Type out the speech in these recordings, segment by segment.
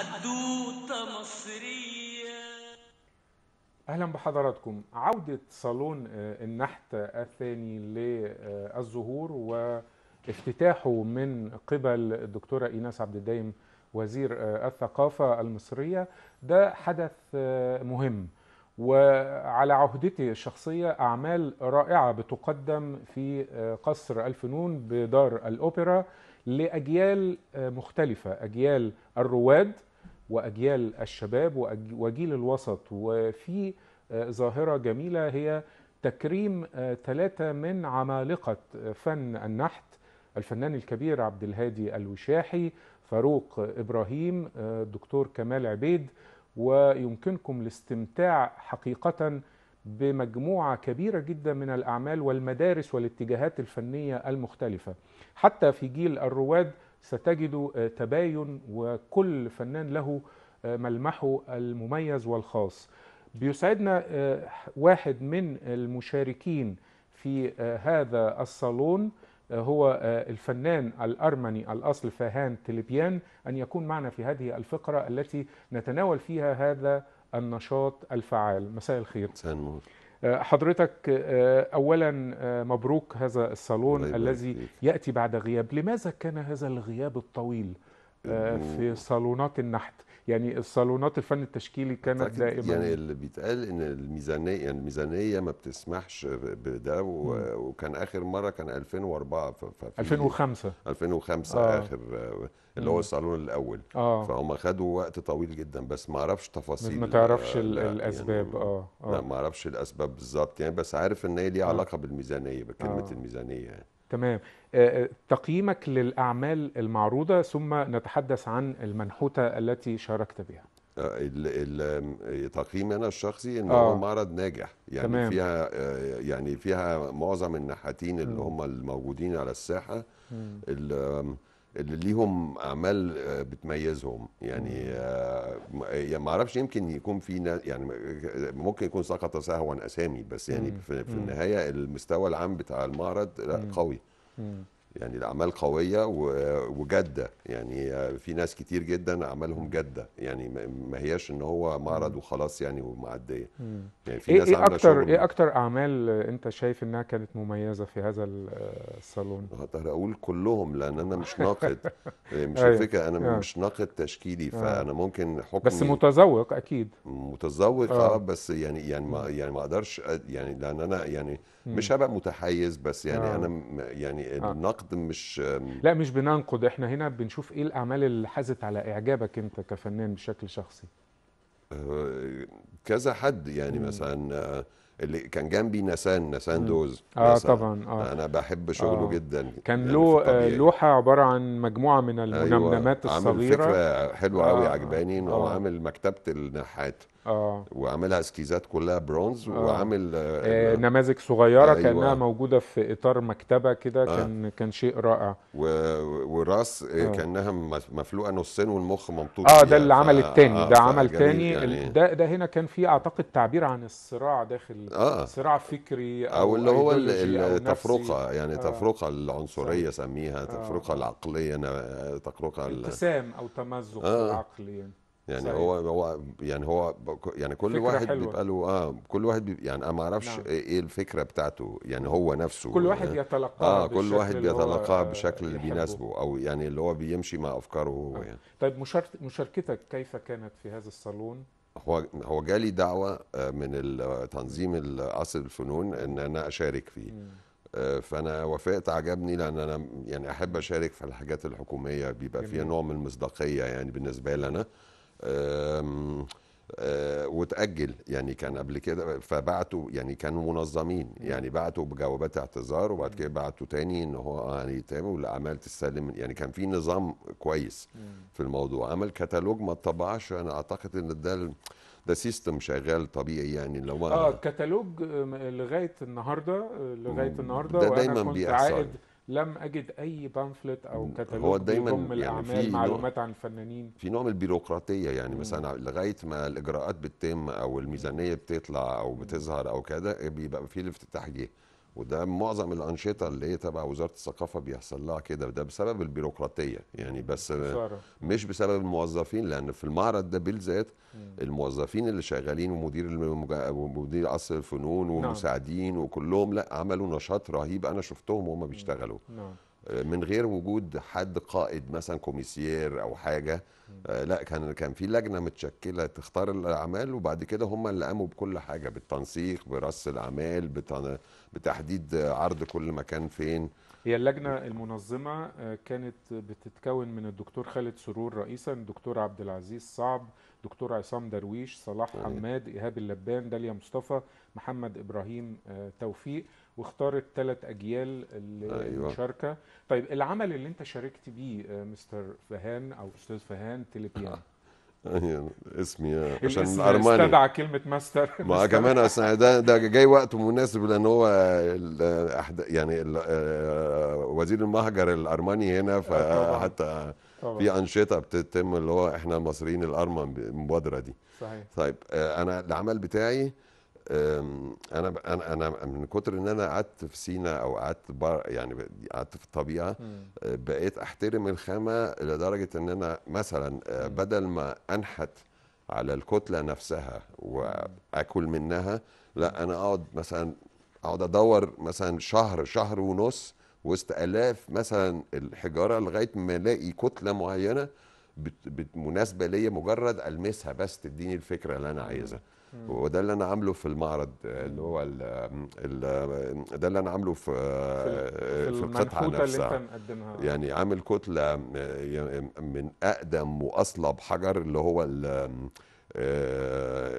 حدوته مصرية أهلا بحضراتكم عودة صالون آه، النحت الثاني للزهور وافتتاحه من قبل الدكتورة إيناس عبد الدايم وزير آه، الثقافة المصرية ده حدث آه، مهم وعلى عهدتي الشخصية أعمال رائعة بتقدم في قصر الفنون بدار الأوبرا لأجيال مختلفة أجيال الرواد واجيال الشباب وجيل الوسط وفي آه، ظاهره جميله هي تكريم آه، ثلاثه من عمالقه آه، فن النحت الفنان الكبير عبد الهادي الوشاحي فاروق ابراهيم دكتور كمال عبيد ويمكنكم الاستمتاع حقيقه بمجموعه كبيره جدا من الاعمال والمدارس والاتجاهات الفنيه المختلفه حتى في جيل الرواد ستجد آه، تباين وكل فنان له آه، ملمحه المميز والخاص بيسعدنا آه، واحد من المشاركين في هذا الصالون هو الفنان الأرمني الأصل فهان تلبيان أن يكون معنا في هذه الفقرة التي نتناول فيها هذا النشاط الفعال مساء الخير مساء النور حضرتك آه، اولا آه، مبروك هذا الصالون الذي ياتي بعد غياب لماذا كان هذا الغياب الطويل آه، في صالونات النحت يعني الصالونات الفن التشكيلي كانت يعني دائما يعني اللي بيتقال ان الميزانيه يعني الميزانيه ما بتسمحش بده وكان اخر مره كان 2004 2005 2005 آه. اخر اللي هو الصالون الاول اه فهم خدوا وقت طويل جدا بس ما اعرفش تفاصيل ما تعرفش آه الاسباب يعني آه،, اه لا ما اعرفش الاسباب بالظبط يعني بس عارف ان هي ليها آه. علاقه بالميزانيه بكلمه آه. الميزانيه يعني تمام آه، تقييمك للاعمال المعروضه ثم نتحدث عن المنحوته التي شاركت بها تقييمي انا الشخصي ان آه. هو معرض ناجح يعني تمام. فيها يعني فيها معظم النحاتين اللي هم الموجودين على الساحه اللي ليهم اعمال آه، بتميزهم يعني يعني ما اعرفش يمكن يكون في ناس يعني آه، ممكن يكون سقط سهوا اسامي بس يعني في, في النهايه المستوى العام بتاع المعرض لا قوي يعني الاعمال قويه وجاده يعني في ناس كتير جدا اعمالهم جاده يعني ما هياش ان هو معرض وخلاص يعني ومعديه يعني في إيه- ناس إيه اكتر ايه اكتر اعمال انت شايف انها كانت مميزه في هذا الصالون هقدر آه، اقول كلهم لان انا مش ناقد آه، مش أيوه. الفكره انا آه. مش ناقد تشكيلي فانا ممكن حكم بس متذوق اكيد متذوق اه بس يعني يعني ما يعني ما اقدرش يعني لان انا يعني مش هبقى متحيز بس يعني آه. انا يعني آه. النقد مش لا مش بننقد احنا هنا بنشوف ايه الاعمال اللي حازت على اعجابك انت كفنان بشكل شخصي آه، كذا حد يعني مثلا آه، اللي كان جنبي نسان نسان دوز اه نسان. طبعا اه انا بحب شغله آه. جدا كان يعني له آه، لوحه عباره عن مجموعه من أيوة، المنمنمات أيوة. الصغيره عامل فكره حلوه قوي آه. عجباني ان هو آه. عامل مكتبه النحات اه وعاملها اسكيزات كلها برونز آه. وعامل آه, آه نماذج صغيره آه كانها موجوده في اطار مكتبه كده آه. كان كان شيء رائع و... وراس إيه، آه. كانها مفلوقه نصين والمخ ممطوط اه ده اللي عمل التاني آه. ده آه، عمل تاني يعني... ده ده هنا كان في اعتقد تعبير عن الصراع داخل آه. صراع فكري او, أو اللي هو التفرقه يعني آه. تفرقه العنصريه سميها آه. تفرقه آه. العقليه تفرقه انقسام او تمزق آه. العقلي يعني. يعني صحيح. هو هو يعني هو يعني كل واحد حلوة. بيبقى له اه كل واحد بيبقى يعني انا ما اعرفش نعم. إيه،, ايه الفكره بتاعته يعني هو نفسه كل واحد يتلقاها اه كل واحد بيتلقاها بشكل اللي بيناسبه او يعني اللي هو بيمشي مع افكاره هو آه. يعني طيب مشاركتك كيف كانت في هذا الصالون هو هو جالي دعوه آه، من تنظيم قصر الفنون ان انا اشارك فيه آه، فانا وافقت عجبني لان انا يعني احب اشارك في الحاجات الحكوميه بيبقى فيها نوع من المصداقيه يعني بالنسبه لي انا آه، وتأجل يعني كان قبل كده فبعتوا يعني كانوا منظمين يعني بعتوا بجوابات اعتذار وبعد كده بعتوا تاني ان هو يعني تمام والاعمال تستلم يعني كان في نظام كويس في الموضوع عمل كتالوج ما اتطبعش انا اعتقد ان ده ده سيستم شغال طبيعي يعني لو اه كتالوج آه، لغايه النهارده آه، لغايه النهارده ده دايما بيحصل لم اجد اي بامفلت او كتالوج هو دايما يعني الاعمال في معلومات عن الفنانين في نوع من البيروقراطيه يعني مم. مثلا لغايه ما الاجراءات بتتم او الميزانيه بتطلع او بتظهر او كده بيبقى في الافتتاح جه وده معظم الانشطه اللي هي تبع وزاره الثقافه بيحصل لها كده ده بسبب البيروقراطيه يعني بس مش بسبب الموظفين لان في المعرض ده بالذات الموظفين اللي شغالين ومدير المجا... ومدير قصر الفنون نعم. ومساعدين وكلهم لا عملوا نشاط رهيب انا شفتهم وهم بيشتغلوا نعم. من غير وجود حد قائد مثلا كوميسير او حاجه آه، لا كان كان في لجنه متشكله تختار الاعمال وبعد كده هم اللي قاموا بكل حاجه بالتنسيق براس الاعمال بتحديد عرض كل مكان فين هي اللجنه المنظمه آه، كانت بتتكون من الدكتور خالد سرور رئيسا الدكتور عبد العزيز صعب دكتور عصام درويش صلاح حماد ايهاب اللبان داليا مصطفى محمد ابراهيم آه، توفيق واختارت ثلاث اجيال للمشاركه أيوة. طيب العمل اللي انت شاركت بيه آه، مستر فهان او استاذ فهان تليبيان يعني أيوة، اسمي آه، عشان الارماني استدعى كلمه ماستر ما كمان اصل ده ده جاي وقت مناسب لان هو يعني آه، وزير المهجر الارماني هنا فحتى في انشطه بتتم اللي هو احنا المصريين الارمن المبادره دي صحيح طيب انا العمل بتاعي انا انا انا من كتر ان انا قعدت في سينا او قعدت يعني قعدت في الطبيعه أه، بقيت احترم الخامه لدرجه ان انا مثلا أه، بدل ما انحت على الكتله نفسها واكل منها لا انا اقعد مثلا اقعد ادور مثلا شهر شهر ونص وسط الاف مثلا الحجاره لغايه ما الاقي كتله معينه مناسبه ليا مجرد المسها بس تديني الفكره اللي انا عايزها وده اللي انا عامله في المعرض اللي هو الـ الـ ده اللي انا عامله في في, القطعه نفسها اللي انت مقدمها يعني عامل كتله من اقدم واصلب حجر اللي هو الـ آه،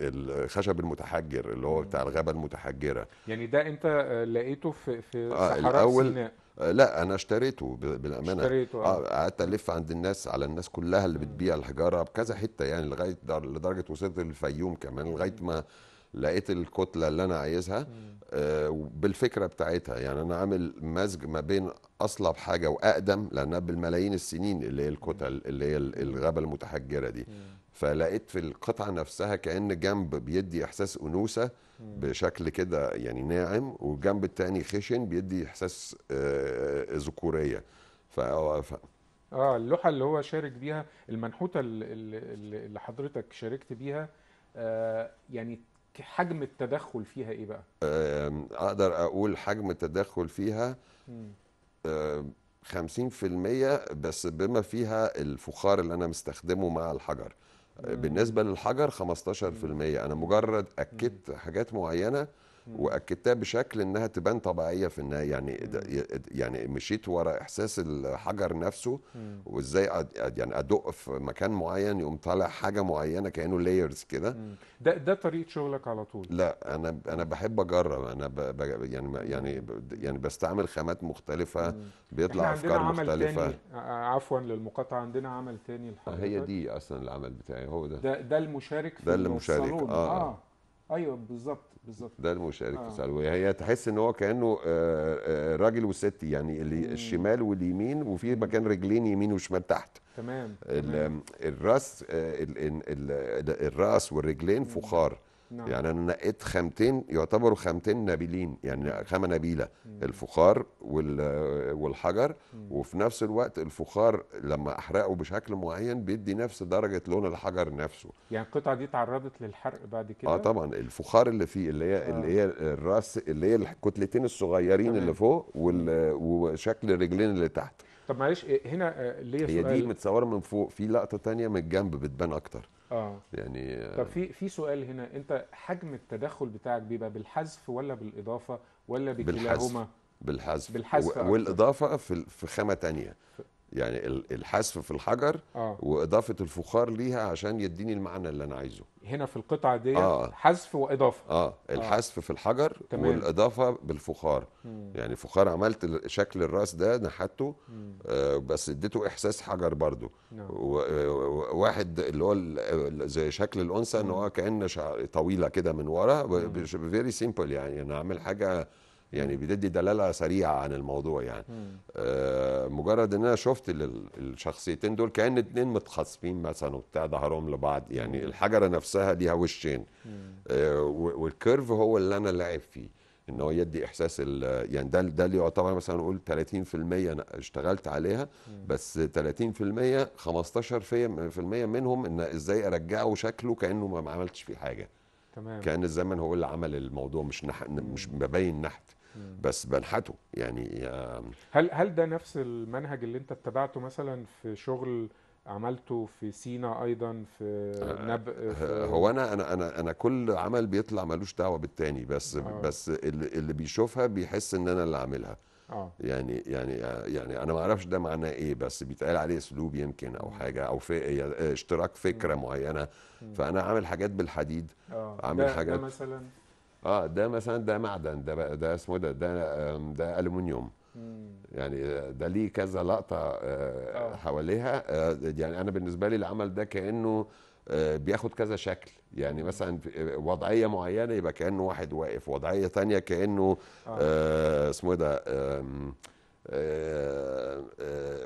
الخشب المتحجر اللي هو بتاع الغابه المتحجره يعني ده انت لقيته في في آه، صحراء آه الأول سيناء آه، لا انا اشتريته بالامانه اشتريته آه. آه، قعدت الف عند الناس على الناس كلها اللي بتبيع الحجاره بكذا حته يعني لغايه لدرجه وصلت للفيوم كمان لغايه ما لقيت الكتله اللي انا عايزها آه بالفكره بتاعتها يعني انا عامل مزج ما بين اصلب حاجه واقدم لانها بالملايين السنين اللي هي الكتل اللي هي الغابه المتحجره دي مم. فلقيت في القطعه نفسها كان جنب بيدي احساس انوثه بشكل كده يعني ناعم والجنب التاني خشن بيدي احساس آه، ذكوريه آه، ف اه اللوحه اللي هو شارك بيها المنحوته اللي حضرتك شاركت بيها آه، يعني حجم التدخل فيها ايه بقى؟ اقدر اقول حجم التدخل فيها 50% بس بما فيها الفخار اللي انا مستخدمه مع الحجر بالنسبه للحجر 15% انا مجرد اكدت حاجات معينه واكدتها بشكل انها تبان طبيعيه في النهايه يعني يعني مشيت ورا احساس الحجر نفسه وازاي يعني ادق في مكان معين يقوم طالع حاجه معينه كانه لايرز كده ده ده طريقه شغلك على طول لا انا انا بحب اجرب انا ب ب يعني يعني يعني بستعمل خامات مختلفه بيطلع افكار مختلفه تاني عفوا للمقاطعه عندنا عمل تاني آه، لحضرتك هي دي اصلا العمل بتاعي هو ده ده, ده المشارك في ده المشارك آه. اه, آه. ايوه بالظبط بالظبط ده المشارك آه. في هي تحس ان هو كانه آه، آه، راجل وست يعني اللي مم. الشمال واليمين وفي مكان رجلين يمين وشمال تحت تمام, تمام. الراس آه، الراس والرجلين فخار نعم. يعني انا نقيت خامتين يعتبروا خامتين نبيلين يعني خامه نبيله مم. الفخار والحجر مم. وفي نفس الوقت الفخار لما احرقه بشكل معين بيدي نفس درجه لون الحجر نفسه يعني القطعه دي تعرضت للحرق بعد كده اه طبعا الفخار اللي فيه اللي هي آه. اللي هي الراس اللي هي الكتلتين الصغيرين تمام. اللي فوق وشكل الرجلين اللي تحت طب معلش إيه، هنا آه، ليا سؤال هي دي متصوره من فوق في لقطه تانية من الجنب بتبان اكتر اه يعني طب في في سؤال هنا انت حجم التدخل بتاعك بيبقى بالحذف ولا بالاضافه ولا بكلاهما بالحذف بالحذف والاضافه في في خامه تانية يعني الحذف في الحجر آه. واضافه الفخار ليها عشان يديني المعنى اللي انا عايزه هنا في القطعه دي آه. حذف واضافه اه, آه. الحذف في الحجر تمام. والاضافه بالفخار مم. يعني فخار عملت شكل الراس ده نحته آه بس اديته احساس حجر برضو نعم. واحد اللي هو زي شكل الانثى ان هو كان طويله كده من ورا فيري سيمبل يعني انا عامل حاجه يعني بتدي دلاله سريعه عن الموضوع يعني آه مجرد ان انا شفت الشخصيتين دول كان اتنين متخاصمين مثلا وبتاع ظهرهم لبعض يعني مم. الحجره نفسها ليها وشين آه والكيرف هو اللي انا لاعب فيه ان هو يدي احساس يعني ده ده اللي يعتبر مثلا اقول 30% انا اشتغلت عليها بس 30% 15% منهم ان ازاي ارجعه شكله كانه ما عملتش فيه حاجه تمام كان الزمن هو اللي عمل الموضوع مش نح... مش ببين نحت بس بنحته يعني هل هل ده نفس المنهج اللي انت اتبعته مثلا في شغل عملته في سينا ايضا في آه، نبأ آه، هو انا انا انا انا كل عمل بيطلع ملوش دعوه بالتاني بس آه. بس اللي بيشوفها بيحس ان انا اللي عاملها آه. يعني يعني يعني انا ما اعرفش ده معناه ايه بس بيتقال عليه اسلوب يمكن او حاجه او في آه، اشتراك فكره معينه فانا عامل حاجات بالحديد آه. عامل ده حاجات ده مثلا اه ده مثلا ده معدن ده ده اسمه ده ده ده الومنيوم يعني آه، ده ليه كذا لقطه آه، آه. حواليها يعني انا بالنسبه لي العمل ده كانه بياخد كذا شكل يعني مثلا وضعيه معينه يبقى كانه واحد واقف وضعيه ثانيه كانه آه. اسمه إيه ده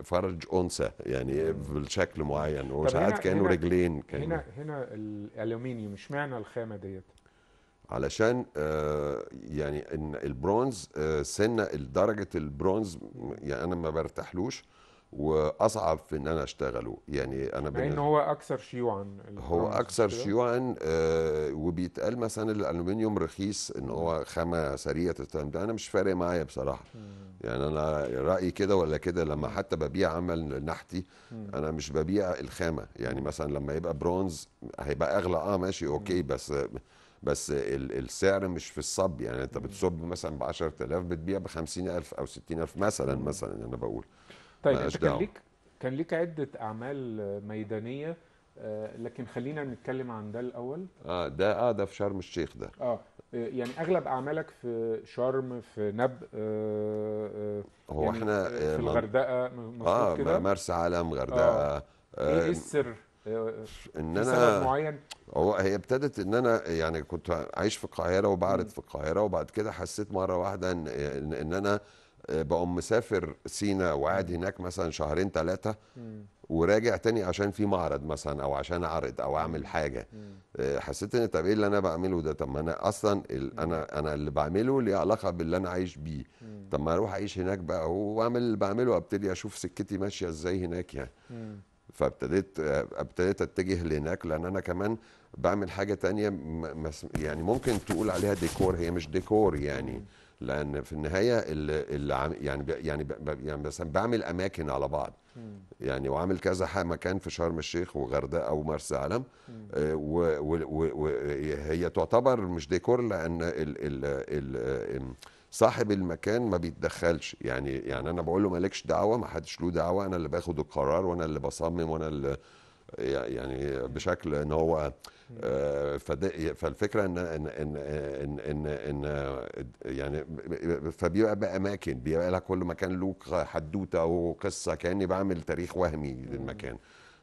فرج انثى يعني بالشكل معين وساعات كانه رجلين كان هنا هنا الالومنيوم اشمعنى الخامه ديت علشان آه، يعني ان البرونز آه، سنه درجه البرونز يعني انا ما برتاحلوش واصعب في ان انا اشتغله يعني انا مع ان هو اكثر شيوعا هو اكثر شيوعا آه، وبيتقال مثلا الالومنيوم رخيص ان هو خامه سريعه التستخدم انا مش فارق معايا بصراحه يعني انا رايي كده ولا كده لما حتى ببيع عمل نحتي انا مش ببيع الخامه يعني مثلا لما يبقى برونز هيبقى اغلى اه ماشي اوكي بس بس السعر مش في الصب يعني انت بتصب مثلا ب 10000 بتبيع ب 50000 او 60000 مثلا مثلا انا بقول طيب انت كان ليك كان ليك عده اعمال ميدانيه آه، لكن خلينا نتكلم عن ده الاول اه ده اه ده في شرم الشيخ ده اه, آه، يعني اغلب اعمالك في شرم في نب آه،, آه هو يعني احنا في الغردقه آه مرسى علم غردقه آه. إيه، إيه آه. ايه السر آه، ان انا معين هو هي ابتدت ان انا يعني كنت عايش في القاهره وبعرض في القاهره وبعد كده حسيت مره واحده ان ان انا آه، بقوم مسافر سينا وقاعد هناك مثلا شهرين ثلاثه وراجع تاني عشان في معرض مثلا او عشان اعرض او اعمل حاجه آه، حسيت ان طب ايه اللي انا بعمله ده طب ما انا اصلا انا انا اللي بعمله ليه علاقه باللي انا عايش بيه طب ما اروح اعيش هناك بقى واعمل اللي بعمله وابتدي اشوف سكتي ماشيه ازاي هناك يعني فابتديت ابتديت اتجه لهناك لان انا كمان بعمل حاجه تانية يعني ممكن تقول عليها ديكور هي مش ديكور يعني لان في النهايه اللي يعني يعني يعني مثلا بعمل اماكن على بعض يعني وعامل كذا مكان في شرم الشيخ وغردقه ومرسى علم آه، وهي تعتبر مش ديكور لان ال ال ال صاحب المكان ما بيتدخلش يعني يعني انا بقول له مالكش دعوه ما حدش له دعوه انا اللي باخد القرار وانا اللي بصمم وانا اللي يعني بشكل ان هو آه، فالفكره ان ان ان ان, إن, إن يعني فبيبقى باماكن بيبقى لها كل مكان له حدوته وقصه كاني بعمل تاريخ وهمي للمكان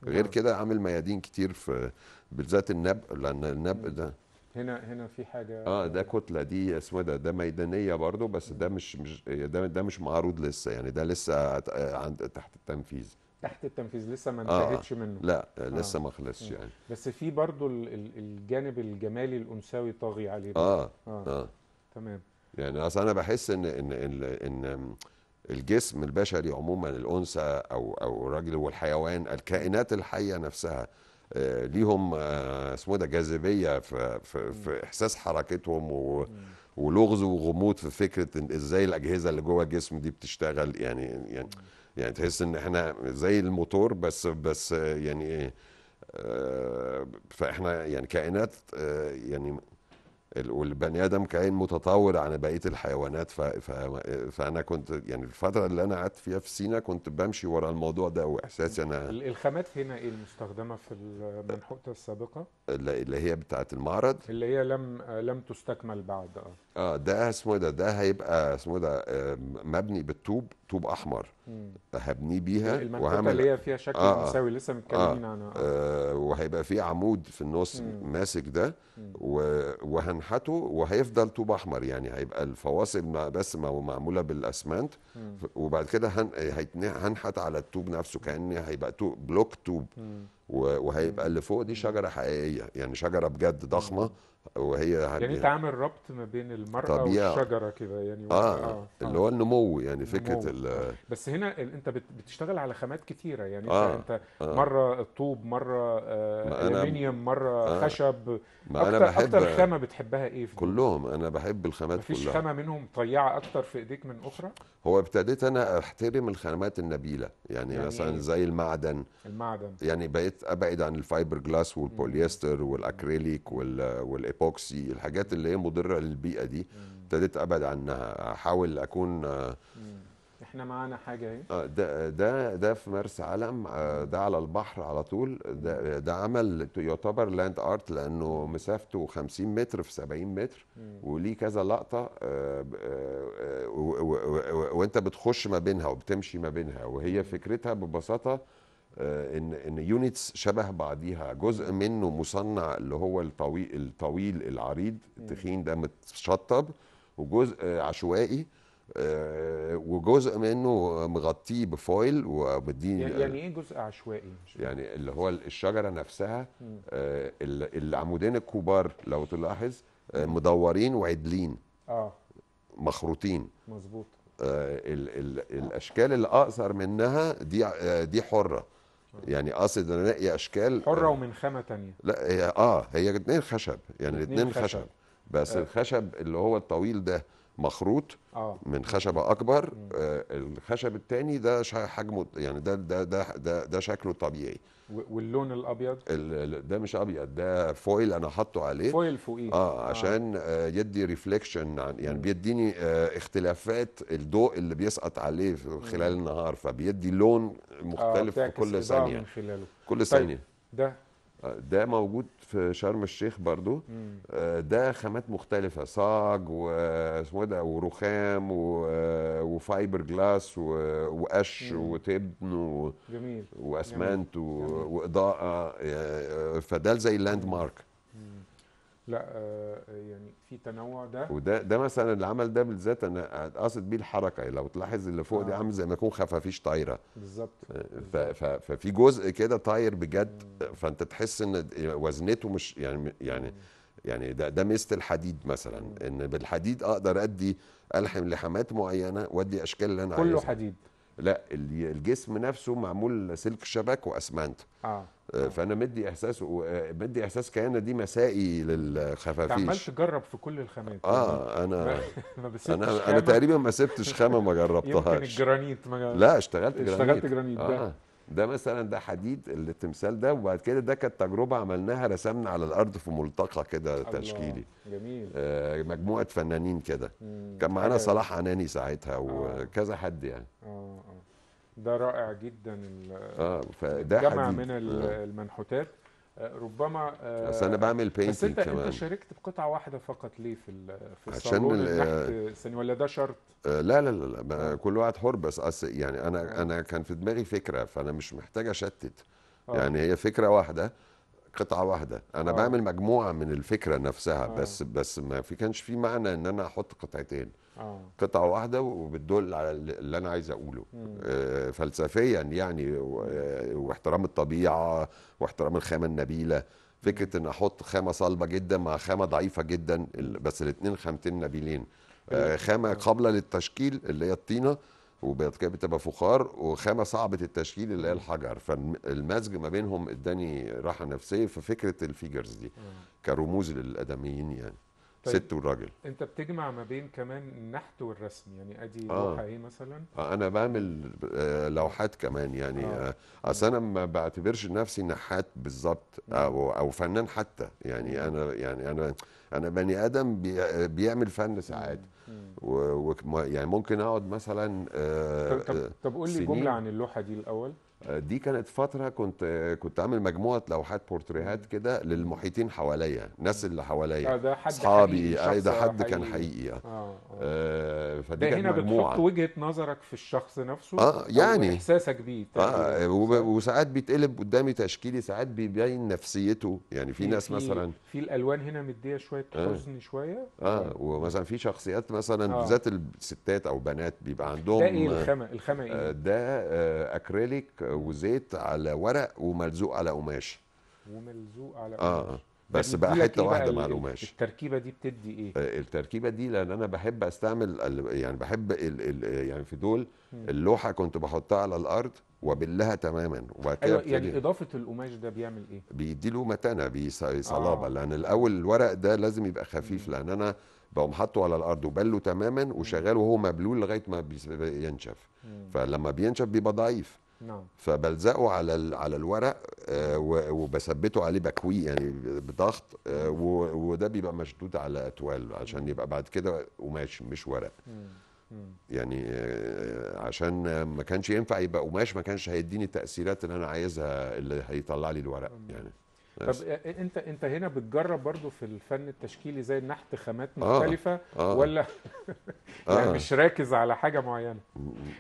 غير آه. كده عامل ميادين كتير في بالذات النبق لان النبق ده هنا هنا في حاجه اه ده كتله دي اسمها ده ده ميدانيه برضو بس ده مش مش ده ده مش معروض لسه يعني ده لسه عند تحت التنفيذ تحت التنفيذ لسه ما آه، آه. انتهتش آه منه لا آه. لسه آه. ما خلصش يعني بس في برضو الجانب الجمالي الانثوي طاغي عليه آه. آه. اه تمام يعني اصل انا بحس ان ان ان, إن الجسم البشري عموما الانثى او او الراجل والحيوان الكائنات الحيه نفسها آه، ليهم آه، اسمه إيه ده جاذبيه في, في, في احساس حركتهم و ولغز وغموض في فكره ازاي الاجهزه اللي جوه الجسم دي بتشتغل يعني يعني يعني تحس ان احنا زي الموتور بس بس آه، يعني ايه فاحنا يعني كائنات يعني والبني ادم كائن متطور عن بقيه الحيوانات ف... ف... فانا كنت يعني الفتره اللي انا قعدت فيها في سينا كنت بمشي ورا الموضوع ده واحساسي انا الخامات هنا ايه المستخدمه في المنحوته السابقه؟ اللي هي بتاعه المعرض اللي هي لم لم تستكمل بعد اه اه ده اسمه إيه ده ده هيبقى اسمه إيه ده آه، مبني بالطوب طوب احمر هبني بيها وهعمل اللي هي فيها شكل آه, آه. مساوي لسه متكلمين آه عنها آه, آه، وهيبقى في عمود في النص مم. ماسك ده وهنحته وهيفضل طوب احمر يعني هيبقى الفواصل بس معموله بالاسمنت وبعد كده هنحت على الطوب نفسه كان هيبقى بلوك طوب مم. وهيبقى اللي فوق دي شجره حقيقيه يعني شجره بجد ضخمه وهي يعني انت عامل ربط ما بين المراه طبيعة. والشجره كده يعني آه, آه. اللي هو آه. النمو يعني فكره النمو. بس هنا انت بتشتغل على خامات كتيره يعني آه. انت آه. مره الطوب مره آه المنيوم مره آه. خشب ما اكتر أنا بحب اكتر خامه بتحبها ايه في كلهم انا بحب الخامات مفيش كلها مفيش خامه منهم طيعه اكتر في ايديك من اخرى هو ابتديت انا احترم الخامات النبيله يعني, يعني مثلا إيه؟ زي المعدن المعدن يعني بقيت ابعد عن الفايبر جلاس والبوليستر والاكريليك والايبوكسي الحاجات اللي هي مضره للبيئه دي ابتديت ابعد عنها احاول اكون آه، احنا معانا حاجه ايه ده ده ده في مرسى علم آه، ده على البحر على طول ده, ده عمل يعتبر لاند ارت لانه مسافته 50 متر في 70 متر وليه كذا لقطه وانت بتخش ما بينها وبتمشي ما بينها وهي فكرتها ببساطه آه، ان ان يونتس شبه بعضيها جزء منه مصنع اللي هو الطويل الطويل العريض التخين ده متشطب وجزء عشوائي آه، وجزء منه مغطيه بفويل ومديني يعني-, يعني ايه جزء عشوائي؟ يعني اللي هو الشجره نفسها آه، العمودين الكبار لو تلاحظ مدورين وعدلين اه مخروطين مظبوط آه الاشكال الاقصر منها دي آه دي حره يعني اقصد ان انقي اشكال حره ومن خامه تانية لا هي اه هي اتنين خشب يعني الاتنين خشب, خشب. بس آه. الخشب اللي هو الطويل ده مخروط آه. من خشبه اكبر آه الخشب الثاني ده حجمه يعني ده ده ده ده, ده شكله الطبيعي واللون الابيض ده مش ابيض ده فويل انا حاطه عليه فويل فوقيه اه عشان آه. يدي ريفليكشن يعني م. بيديني آه اختلافات الضوء اللي بيسقط عليه خلال م. النهار فبيدي لون آه، مختلف آه في كل ثانيه من خلاله. كل طيب ثانيه ده آه، ده موجود في شرم الشيخ برضو آه، ده خامات مختلفه صاج واسمه آه، إيه ده ورخام آه، وفايبر جلاس وقش وتبن و... جميل واسمنت جميل. و... واضاءه يعني، فده زي اللاند مارك لا آه، يعني في تنوع ده وده ده مثلا العمل ده بالذات انا قاصد بيه الحركه لو تلاحظ اللي فوق آه. دي عامل زي ما يكون خفافيش طايره بالظبط آه، ففي جزء كده طاير بجد مم. فانت تحس ان وزنته مش يعني يعني مم. يعني ده ده ميزه الحديد مثلا مم. ان بالحديد اقدر ادي الحم لحمات معينه وادي اشكال اللي انا كله عايزها كله حديد لا الجسم نفسه معمول سلك شبك واسمنت آه. آه، فانا مدي احساس و... آه، مدي احساس كان دي مسائي للخفافيش عمال تجرب في كل الخامات اه انا ما انا انا تقريبا ما سبتش خامه ما جربتهاش يمكن الجرانيت ما جربت. لا اشتغلت جرانيت اشتغلت جرانيت آه. ده آه. ده مثلا ده حديد التمثال ده وبعد كده ده كانت تجربه عملناها رسمنا على الارض في ملتقى كده تشكيلي جميل آه مجموعه فنانين كده كان معانا صلاح عناني ساعتها آه. وكذا حد يعني اه اه ده رائع جدا اه فده جمع من آه. المنحوتات آه، ربما بس آه، انا بعمل بينتنج بس انت كمان. انت شاركت بقطعه واحده فقط ليه في في الصالون ولا ده شرط؟ آه، لا لا لا, لا كل واحد حر بس يعني انا انا كان في دماغي فكره فانا مش محتاج اشتت يعني هي فكره واحده قطعه واحده انا آه. بعمل مجموعه من الفكره نفسها آه. بس بس ما في كانش في معنى ان انا احط قطعتين آه. قطعه واحده وبتدل على اللي انا عايز اقوله آه فلسفيا يعني واحترام الطبيعه واحترام الخامه النبيله فكره ان احط خامه صلبه جدا مع خامه ضعيفه جدا بس الاثنين خامتين نبيلين آه خامه آه. قابله للتشكيل اللي هي الطينه وبيركب تبقى فخار وخامه صعبه التشكيل اللي هي الحجر فالمزج ما بينهم اداني راحه نفسيه في فكره الفيجرز دي كرموز للادميين يعني طيب ست والراجل انت بتجمع ما بين كمان النحت والرسم يعني ادي آه. لوحه ايه مثلا آه انا بعمل آه لوحات كمان يعني آه. آه اصل انا ما بعتبرش نفسي نحات بالظبط او او فنان حتى يعني انا يعني انا انا بني ادم بيعمل فن ساعات و يعني ممكن اقعد مثلا آه طب, طب, طب قول لي جمله عن اللوحه دي الاول دي كانت فتره كنت كنت عامل مجموعه لوحات بورتريهات كده للمحيطين حواليا الناس اللي حواليا اصحابي آه ده حد حقيقي. كان حقيقي آه. آه. آه. آه، فدي كانت هنا بتحط وجهه نظرك في الشخص نفسه اه يعني احساسك بيه آه وساعات بيتقلب قدامي تشكيلي ساعات بيبين نفسيته يعني في ناس مثلا في الالوان هنا مديه شويه آه. حزن آه. شويه اه ومثلا في شخصيات مثلا بالذات الستات او بنات بيبقى عندهم ده ايه الخامه الخامه ايه ده اكريليك وزيت على ورق وملزوق على قماش وملزوق على آه، قماش آه. بس بقى حته إيه واحده مع القماش التركيبه دي بتدي ايه آه، التركيبه دي لان انا بحب استعمل يعني بحب الـ الـ يعني في دول اللوحه كنت بحطها على الارض وبلها تماما وبعد كده أيوة يعني اضافه القماش ده بيعمل ايه بيدي له متانه آه. صلابه آه. لان الاول الورق ده لازم يبقى خفيف لان انا بقوم حاطه على الارض وبله تماما وشغال وهو مبلول لغايه ما بينشف فلما بينشف بيبقى ضعيف نعم فبلزقه على على الورق آه، وبثبته عليه بكوي يعني بضغط آه، وده بيبقى مشدود على اتوال عشان يبقى بعد كده قماش مش ورق يعني آه، عشان ما كانش ينفع يبقى قماش ما كانش هيديني التاثيرات اللي انا عايزها اللي هيطلع لي الورق يعني طب إيه، إيه، انت انت هنا بتجرب برضو في الفن التشكيلي زي النحت خامات آه، مختلفه آه. آه. ولا يعني آه. مش راكز على حاجه معينه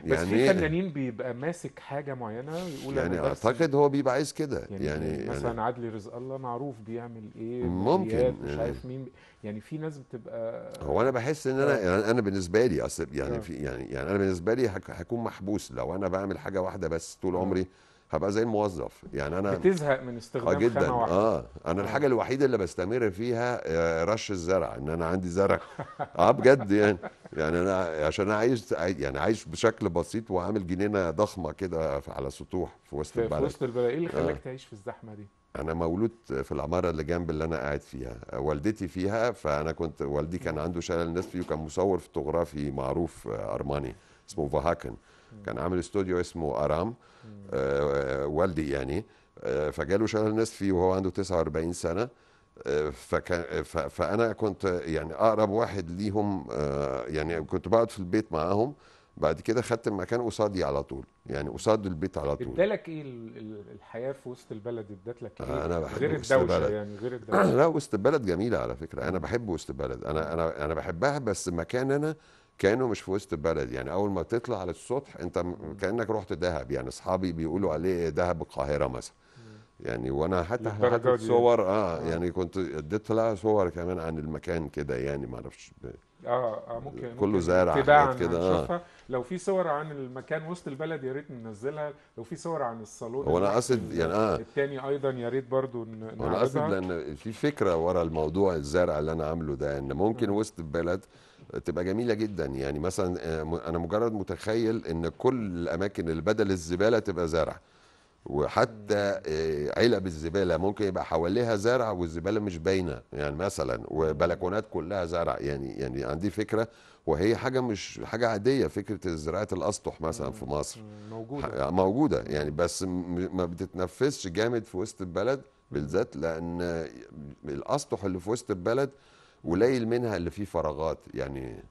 بس يعني في فنانين بيبقى ماسك حاجه معينه يقول يعني اعتقد هو بيبقى عايز كده يعني, يعني, يعني, يعني مثلا يعني عدلي رزق الله معروف بيعمل ايه ممكن يعني مش عارف مين يعني في ناس بتبقى هو انا بحس ان انا آه. يعني انا بالنسبه لي اصل يعني آه. في يعني يعني انا بالنسبه لي هكون محبوس لو انا بعمل حاجه واحده بس طول عمري هبقى زي الموظف يعني انا بتزهق من استخدام آه، جدا خامه واحده اه انا آه. الحاجه الوحيده اللي بستمر فيها آه، رش الزرع ان انا عندي زرع اه بجد يعني يعني انا عشان انا عايش يعني عايش بشكل بسيط وعامل جنينه ضخمه كده على سطوح في وسط البلد في وسط البلد ايه اللي خلاك آه. تعيش في الزحمه دي؟ انا مولود في العماره اللي جنب اللي انا قاعد فيها والدتي فيها فانا كنت والدي كان عنده شلل نصفي وكان مصور فوتوغرافي معروف ارماني اسمه فاهاكن كان عامل استوديو اسمه ارام آه, آه، والدي يعني آه فجاله شغل الناس فيه وهو عنده 49 سنه آه، فكان فانا كنت يعني اقرب واحد ليهم آه، يعني كنت بقعد في البيت معاهم بعد كده خدت المكان قصادي على طول يعني قصاد البيت على طول ادالك ايه الحياه في وسط البلد ادت لك ايه أنا بحب غير الدوشه البلد. يعني غير الدوشه لا وسط البلد جميله على فكره انا بحب وسط البلد انا انا انا بحبها بس مكان انا كانه مش في وسط البلد يعني اول ما تطلع على السطح انت كانك رحت دهب يعني اصحابي بيقولوا عليه دهب القاهره مثلا يعني وانا حتى حاطط صور آه،, آه, يعني كنت اديت لها صور كمان عن المكان كده يعني ما اعرفش اه اه ممكن كله زارع كده اه لو في صور عن المكان وسط البلد يا ريت ننزلها لو في صور عن الصالون هو انا قصد يعني اه الثاني ايضا يا ريت برضه انا قصد لان في فكره ورا الموضوع الزرع اللي انا عامله ده ان ممكن وسط البلد تبقى جميله جدا يعني مثلا آه، انا مجرد متخيل ان كل الاماكن اللي بدل الزباله تبقى زرع وحتى آه، علب الزباله ممكن يبقى حواليها زرع والزباله مش باينه يعني مثلا وبلكونات كلها زرع يعني يعني عندي فكره وهي حاجه مش حاجه عاديه فكره زراعه الاسطح مثلا في مصر موجوده موجوده يعني بس ما بتتنفسش جامد في وسط البلد بالذات لان الاسطح اللي في وسط البلد قليل منها اللي فيه فراغات يعني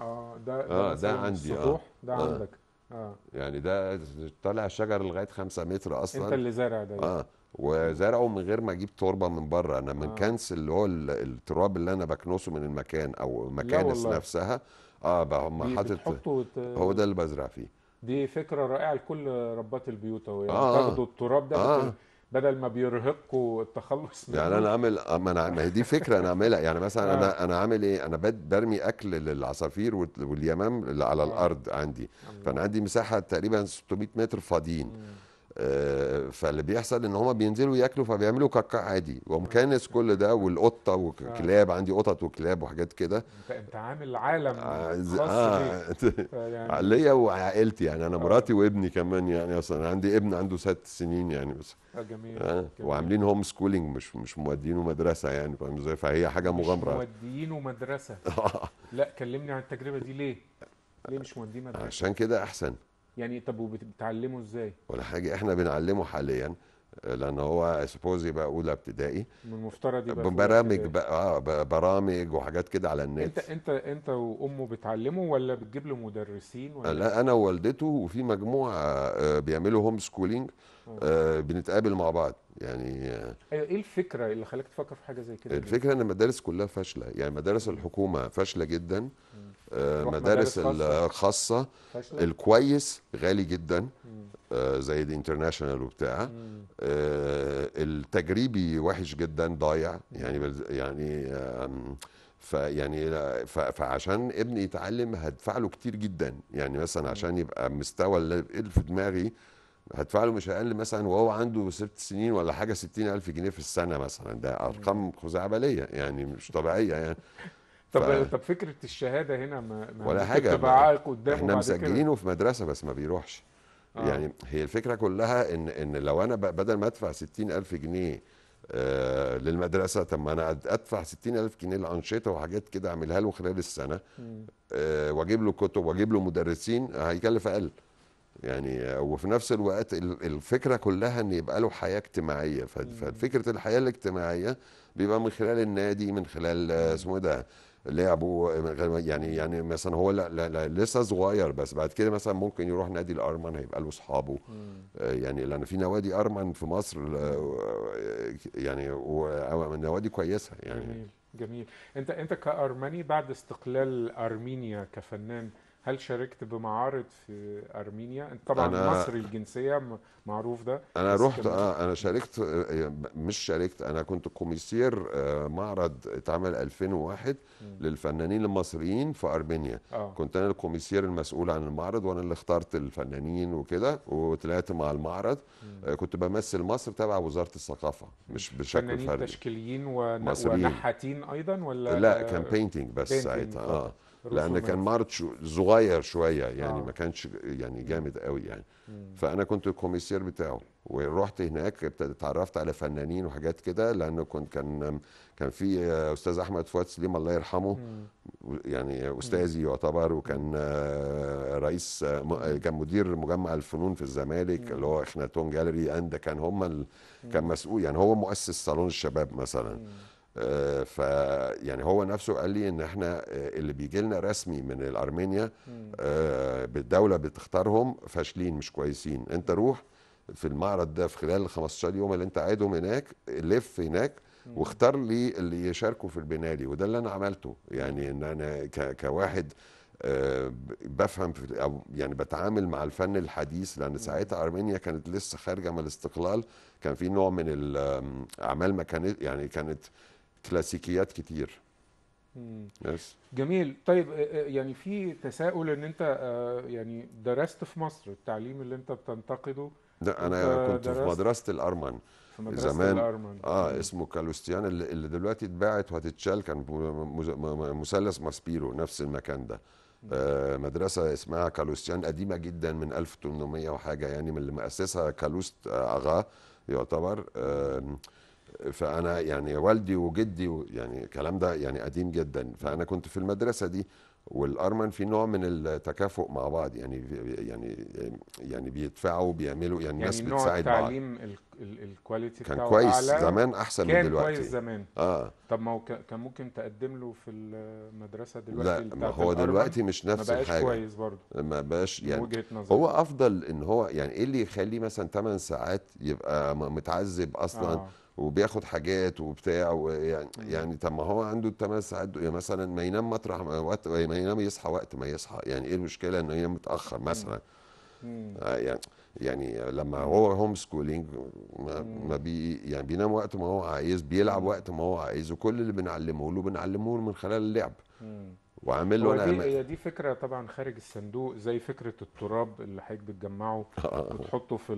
اه ده اه ده عندي اه ده آه. عندك اه يعني ده طالع شجر لغايه 5 متر اصلا انت اللي زارع ده اه وزرعه من غير ما اجيب تربه من بره انا من آه. اللي هو التراب اللي انا بكنسه من المكان او مكانس نفسها اه بقوم حاطط وت... هو ده اللي بزرع فيه دي فكره رائعه لكل ربات البيوت اهو يعني آه. آه. تاخدوا التراب ده آه. بدل ما بيرهقوا التخلص منه يعني انا عامل ما انا ما دي فكره انا عاملها يعني مثلا انا آه. انا عامل ايه انا برمي اكل للعصافير واليمام على آه. الارض عندي آه. فانا عندي مساحه تقريبا 600 متر فاضيين آه، فاللي بيحصل ان هما بينزلوا ياكلوا فبيعملوا كاكا عادي ومكانس كل ده والقطه وكلاب آه. عندي قطط وكلاب وحاجات كده انت انت عامل عالم خاص آه ليا وعائلتي يعني انا آه. مراتي وابني كمان يعني اصلا عندي ابن عنده ست سنين يعني بس آه جميل, آه جميل. وعاملين هوم سكولينج مش مش مودينه مدرسه يعني فاهم ازاي فهي حاجه مغامره مش مودينه مدرسه لا كلمني عن التجربه دي ليه؟ ليه مش مودينه مدرسه؟ عشان كده احسن يعني طب وبتعلمه ازاي؟ ولا حاجه احنا بنعلمه حاليا لان هو سبوز يبقى اولى ابتدائي من المفترض يبقى برامج بقى اه برامج وحاجات كده على النت انت انت انت وامه بتعلمه ولا بتجيب له مدرسين ولا لا انا ووالدته وفي مجموعه آه، بيعملوا هوم آه. سكولينج آه، بنتقابل مع بعض يعني ايوه ايه الفكره اللي خلاك تفكر في حاجه زي كده الفكره ان المدارس كلها فاشله يعني مدارس الحكومه فاشله جدا آه، مدارس الخاصة الكويس غالي جدا آه، زي الانترناشونال وبتاع آه، التجريبي وحش جدا ضايع يعني يعني فيعني فعشان ابني يتعلم هدفع له كتير جدا يعني مثلا عشان يبقى مستوى اللي في دماغي هدفع له مش اقل مثلا وهو عنده ست سنين ولا حاجه 60000 جنيه في السنه مثلا ده ارقام خزعبليه يعني مش طبيعيه يعني طب ف... طب فكره الشهاده هنا ما, ما ولا حاجه بتبقى عائق قدامه احنا مسجلينه في مدرسه بس ما بيروحش آه. يعني هي الفكره كلها ان ان لو انا بدل ما ادفع 60000 جنيه آه للمدرسه طب ما انا ادفع 60000 جنيه لانشطه وحاجات كده اعملها له خلال السنه آه واجيب له كتب واجيب له مدرسين هيكلف اقل يعني آه، وفي نفس الوقت الفكره كلها ان يبقى له حياه اجتماعيه ففكره الحياه الاجتماعيه بيبقى من خلال النادي من خلال آه، اسمه إيه ده لعبوا يعني يعني مثلا هو لا لا لسه صغير بس بعد كده مثلا ممكن يروح نادي الارمن هيبقى له اصحابه آه، يعني لان في نوادي ارمن في مصر آه، يعني نوادي كويسه يعني جميل جميل انت انت كارمني بعد استقلال ارمينيا كفنان هل شاركت بمعارض في ارمينيا انت طبعا أنا مصري الجنسيه معروف ده انا رحت آه انا شاركت آه، مش شاركت انا كنت كوميسير آه، معرض اتعمل 2001 م. للفنانين المصريين في ارمينيا آه. كنت انا الكوميسير المسؤول عن المعرض وانا اللي اخترت الفنانين وكده وطلعت مع المعرض م. آه، كنت بمثل مصر تبع وزاره الثقافه مش بشكل فنانين فردي تشكيليين ونحاتين ايضا ولا لا كان بينتينج بس ساعتها اه لان كان مارتش صغير شويه يعني آه. ما كانش يعني جامد قوي يعني مم. فانا كنت الكوميسير بتاعه ورحت هناك اتعرفت على فنانين وحاجات كده لانه كنت كان كان في استاذ احمد فؤاد سليم الله يرحمه يعني استاذي يعتبر وكان رئيس كان مدير مجمع الفنون في الزمالك اللي هو اخناتون جاليري اند كان هم كان مسؤول يعني هو مؤسس صالون الشباب مثلا مم. آه، ف يعني هو نفسه قال لي ان احنا آه، اللي بيجي لنا رسمي من الارمينيا آه، بالدوله بتختارهم فاشلين مش كويسين انت روح في المعرض ده في خلال ال 15 يوم اللي انت قاعدهم هناك لف هناك واختار لي اللي يشاركوا في البنالي وده اللي انا عملته يعني ان انا كواحد بفهم في او يعني بتعامل مع الفن الحديث لان ساعتها ارمينيا كانت لسه خارجه من الاستقلال كان في نوع من الاعمال ما كانت يعني كانت كلاسيكيات كتير بس جميل طيب آه، آه، يعني في تساؤل ان انت آه، يعني درست في مصر التعليم اللي انت بتنتقده لا انا كنت في مدرسه الارمن في مدرسة زمان الأرمن. اه مم. اسمه كالوستيان اللي دلوقتي اتباعت وهتتشال كان مثلث ماسبيرو نفس المكان ده آه مدرسة اسمها كالوستيان قديمة جدا من 1800 وحاجة يعني من اللي مؤسسها كالوست آغا يعتبر آه فانا يعني والدي وجدي يعني الكلام ده يعني قديم جدا فانا كنت في المدرسه دي والارمن في نوع من التكافؤ مع بعض يعني يعني يعني بيدفعوا بيعملوا يعني, يعني, الناس نوع بتساعد بعض التعليم الكواليتي كان كويس زمان احسن من دلوقتي كان كويس زمان اه طب ما هو كان ممكن تقدم له في المدرسه دلوقتي لا ما هو دلوقتي مش نفس الحاجه ما بقاش كويس برضه ما بقاش يعني وجهه نظر هو افضل ان هو يعني ايه اللي يخليه مثلا 8 ساعات يبقى متعذب اصلا آه. وبياخد حاجات وبتاع ويعني يعني طب ما هو عنده الثمان ساعات يعني مثلا ما ينام مطرح ما, وقت ما ينام يصحى وقت ما يصحى يعني ايه المشكله انه ينام متاخر مثلا آه، يعني يعني لما هو هوم سكولينج ما, ما بي يعني بينام وقت ما هو عايز بيلعب وقت ما هو عايز وكل اللي بنعلمه له بنعلمه من خلال اللعب واعمل له انا هي دي فكره طبعا خارج الصندوق زي فكره التراب اللي حضرتك بتجمعه آه، آه، آه. وتحطه في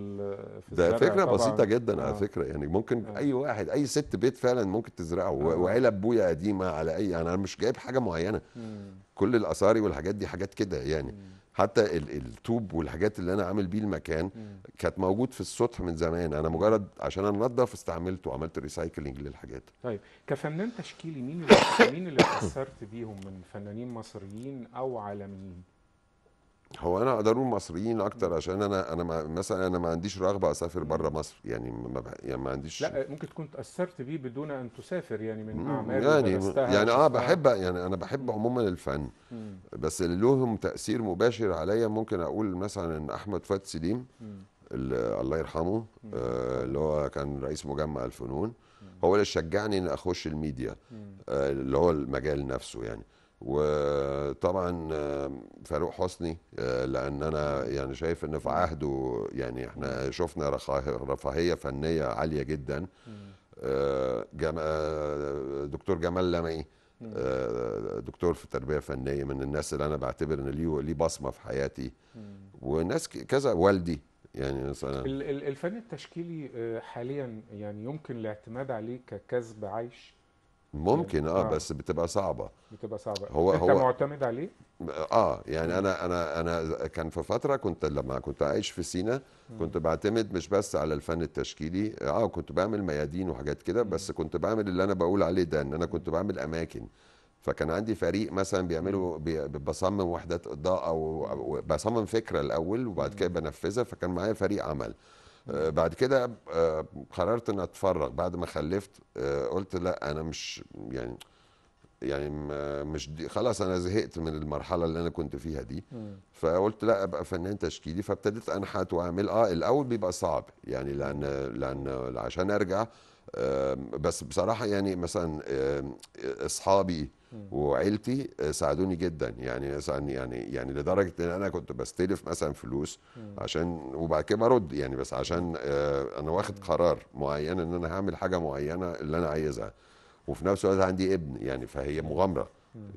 في ده فكره طبعاً. بسيطه جدا آه. على فكره يعني ممكن آه. اي واحد اي ست بيت فعلا ممكن تزرعه آه. وعلب بويا قديمه على اي يعني انا مش جايب حاجه معينه مم. كل الاثاري والحاجات دي حاجات كده يعني مم. حتى الطوب والحاجات اللي انا عامل بيه المكان كانت موجود في السطح من زمان انا مجرد عشان انضف استعملته وعملت ريسايكلينج للحاجات طيب كفنان تشكيلي مين اللي مين اللي اتاثرت بيهم من فنانين مصريين او عالميين هو انا اقدر اقول مصريين اكتر عشان انا انا مثلا انا ما عنديش رغبه اسافر بره مصر يعني ما يعني ما عنديش لا ممكن تكون تاثرت بيه بدون ان تسافر يعني من اعمال يعني يعني اه بحب يعني انا بحب عموما الفن بس اللي لهم تاثير مباشر عليا ممكن اقول مثلا ان احمد فؤاد سليم الله يرحمه آه اللي هو كان رئيس مجمع الفنون هو اللي شجعني ان اخش الميديا آه اللي هو المجال نفسه يعني وطبعا آه، فاروق حسني آه، لان انا يعني شايف ان في عهده يعني احنا شفنا رفاهيه فنيه عاليه جدا آه، دكتور جمال لمعي دكتور في التربيه الفنيه من الناس اللي انا بعتبر ان ليه ليه بصمه في حياتي وناس كذا والدي يعني مثلا الفن التشكيلي حاليا يعني يمكن الاعتماد عليه ككسب عيش ممكن آه،, اه, بس بتبقى صعبه بتبقى صعبه هو انت هو معتمد عليه اه يعني انا انا انا كان في فتره كنت لما كنت عايش في سينا كنت بعتمد مش بس على الفن التشكيلي اه كنت بعمل ميادين وحاجات كده بس كنت بعمل اللي انا بقول عليه ده ان انا كنت بعمل اماكن فكان عندي فريق مثلا بيعملوا بصمم وحدات اضاءه وبصمم فكره الاول وبعد كده بنفذها فكان معايا فريق عمل آه، بعد كده آه، قررت ان اتفرغ بعد ما خلفت آه، قلت لا انا مش يعني يعني مش دي خلاص انا زهقت من المرحله اللي انا كنت فيها دي فقلت لا ابقى فنان تشكيلي فابتديت انحت واعمل اه الاول بيبقى صعب يعني لان لان عشان ارجع بس بصراحه يعني مثلا اصحابي وعيلتي آه، ساعدوني جدا يعني يعني يعني لدرجه ان انا كنت بستلف مثلا فلوس عشان وبعد كده برد يعني بس عشان آه، انا واخد قرار معين ان انا هعمل حاجه معينه اللي انا عايزها وفي نفس الوقت عندي ابن يعني فهي مغامره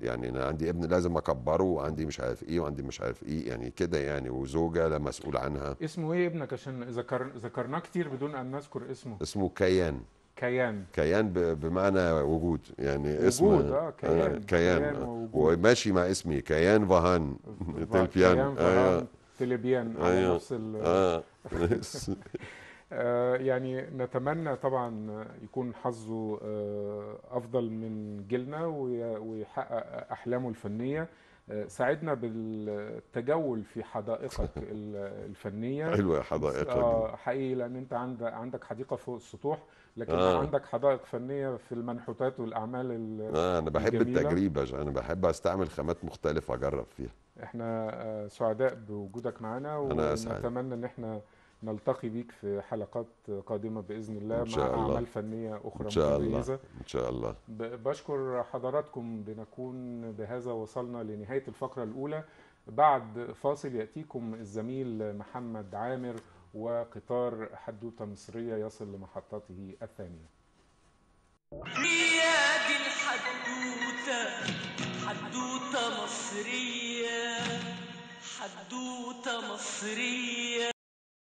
يعني انا عندي ابن لازم اكبره وعندي مش عارف ايه وعندي مش عارف ايه يعني كده يعني وزوجه لا مسؤول عنها اسمه ايه ابنك عشان ذكر ذكرناه كتير بدون ان نذكر اسمه اسمه كيان كيان كيان بمعنى وجود يعني وجود آه،, آه كيان, كيان, كيان وماشي مع اسمي كيان فهان تلبيان أيوه. تلبيان على أيوه. نفس ال آه. آه، يعني نتمنى طبعا يكون حظه افضل من جيلنا ويحقق احلامه الفنيه ساعدنا بالتجول في حدائقك الفنيه حلوه حدائقك حقيقي لان انت عندك حديقه فوق السطوح لكن آه. عندك حدائق فنيه في المنحوتات والاعمال آه انا بحب الجميلة. التجريب عشان انا بحب استعمل خامات مختلفه اجرب فيها احنا آه، سعداء بوجودك معانا ونتمنى ان احنا نلتقي بيك في حلقات قادمه باذن الله إن شاء مع الله. اعمال فنيه اخرى ان شاء متميزه الله. ان شاء الله بشكر حضراتكم بنكون بهذا وصلنا لنهايه الفقره الاولى بعد فاصل ياتيكم الزميل محمد عامر وقطار حدوتة مصرية يصل لمحطته الثانية مياد الحدوتة حدوتة مصرية حدوتة مصرية